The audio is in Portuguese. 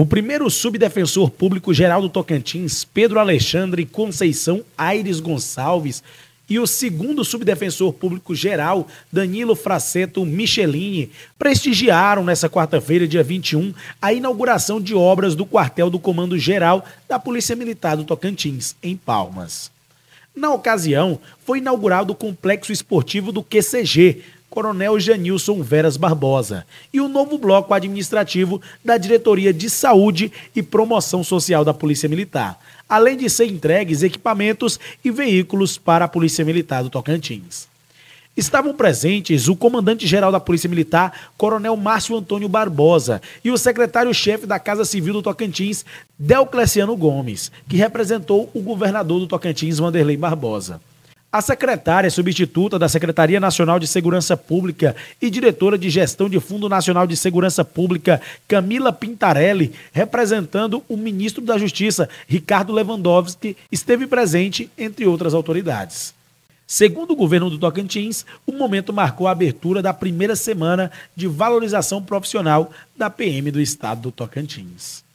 O primeiro subdefensor público geral do Tocantins, Pedro Alexandre Conceição Aires Gonçalves, e o segundo subdefensor público geral, Danilo Fraceto Michelini, prestigiaram nesta quarta-feira, dia 21, a inauguração de obras do quartel do Comando Geral da Polícia Militar do Tocantins, em Palmas. Na ocasião, foi inaugurado o complexo esportivo do QCG, Coronel Janilson Veras Barbosa, e o novo bloco administrativo da Diretoria de Saúde e Promoção Social da Polícia Militar, além de ser entregues equipamentos e veículos para a Polícia Militar do Tocantins. Estavam presentes o comandante-geral da Polícia Militar, Coronel Márcio Antônio Barbosa, e o secretário-chefe da Casa Civil do Tocantins, Delcleciano Gomes, que representou o governador do Tocantins, Vanderlei Barbosa. A secretária substituta da Secretaria Nacional de Segurança Pública e diretora de gestão de Fundo Nacional de Segurança Pública, Camila Pintarelli, representando o ministro da Justiça, Ricardo Lewandowski, esteve presente, entre outras autoridades. Segundo o governo do Tocantins, o momento marcou a abertura da primeira semana de valorização profissional da PM do estado do Tocantins.